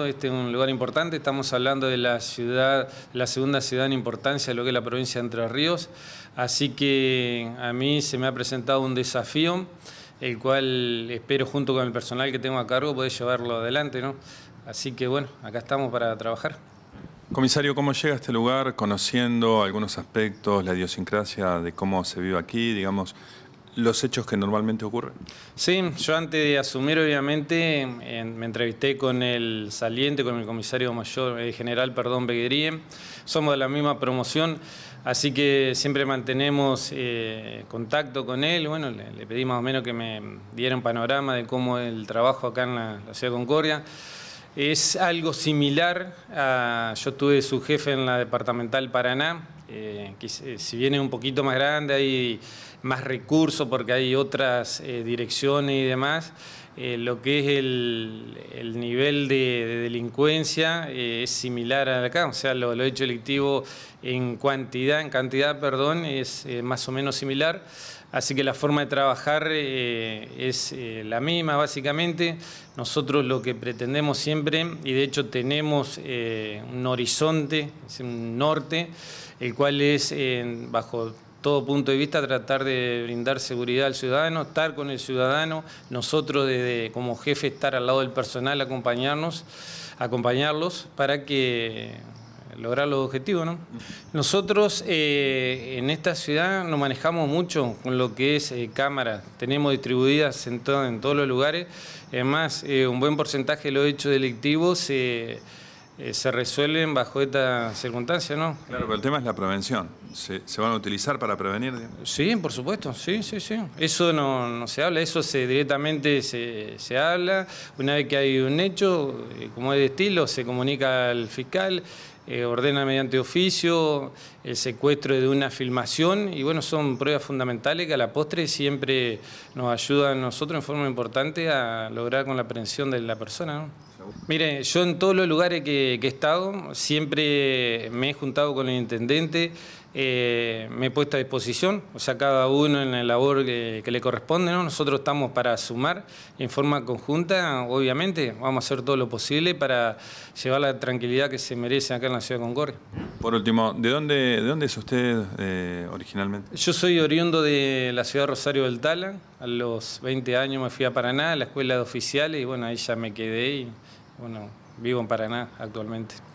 Este es un lugar importante, estamos hablando de la ciudad, la segunda ciudad en importancia de lo que es la provincia de Entre Ríos, así que a mí se me ha presentado un desafío, el cual espero junto con el personal que tengo a cargo poder llevarlo adelante, ¿no? Así que bueno, acá estamos para trabajar. Comisario, ¿cómo llega a este lugar? Conociendo algunos aspectos, la idiosincrasia de cómo se vive aquí, digamos, los hechos que normalmente ocurren? Sí, yo antes de asumir, obviamente, me entrevisté con el saliente, con el comisario mayor, eh, general, perdón, Begueríe. Somos de la misma promoción, así que siempre mantenemos eh, contacto con él. Bueno, le, pedí más o menos que me diera un panorama de cómo el trabajo acá en la, la ciudad de Concordia. Es algo similar a, yo tuve su jefe en la departamental Paraná, eh, si viene un poquito más grande, hay más recursos porque hay otras eh, direcciones y demás, eh, lo que es el, nivel de, delincuencia eh, es similar a acá, o sea, lo, lo hecho delictivo en cantidad, en cantidad, perdón, es más o menos similar. Así que la forma de trabajar es la misma, básicamente. Nosotros lo que pretendemos siempre, y de hecho tenemos un horizonte, un norte, el cual es, bajo todo punto de vista, tratar de brindar seguridad al ciudadano, estar con el ciudadano, nosotros desde, como jefe estar al lado del personal, acompañarnos, acompañarlos para que lograr los objetivos. Nosotros eh, en esta ciudad nos manejamos mucho con lo que es eh, cámaras, tenemos distribuidas en, en todos los lugares, además eh, un buen porcentaje de los hechos delictivos se eh, se resuelven bajo esta circunstancia, ¿no? Claro, pero el tema es la prevención. ¿Se, van a utilizar para prevenir? Sí, por supuesto, sí, sí, sí. Eso no, se habla, eso se directamente se, habla. Una vez que hay un hecho, eh, como es de estilo, se comunica al fiscal, eh, ordena mediante oficio el secuestro de una filmación y bueno, son pruebas fundamentales que a la postre siempre nos ayudan a nosotros en forma importante a lograr con la aprehensión de la persona, ¿no? Mire, yo en todos los lugares que, he estado siempre me he juntado con el intendente, eh, me he puesto a disposición, o sea, cada uno en la labor que, le corresponde, ¿no? Nosotros estamos para sumar en forma conjunta, obviamente, vamos a hacer todo lo posible para llevar la tranquilidad que se merece acá en la ciudad de Concordia. Por último, ¿de dónde, de dónde es usted eh, originalmente? Yo soy oriundo de la ciudad de Rosario del Tala. A los 20 años me fui a Paraná, a la escuela de oficiales, y bueno, ahí ya me quedé y bueno, vivo en Paraná actualmente.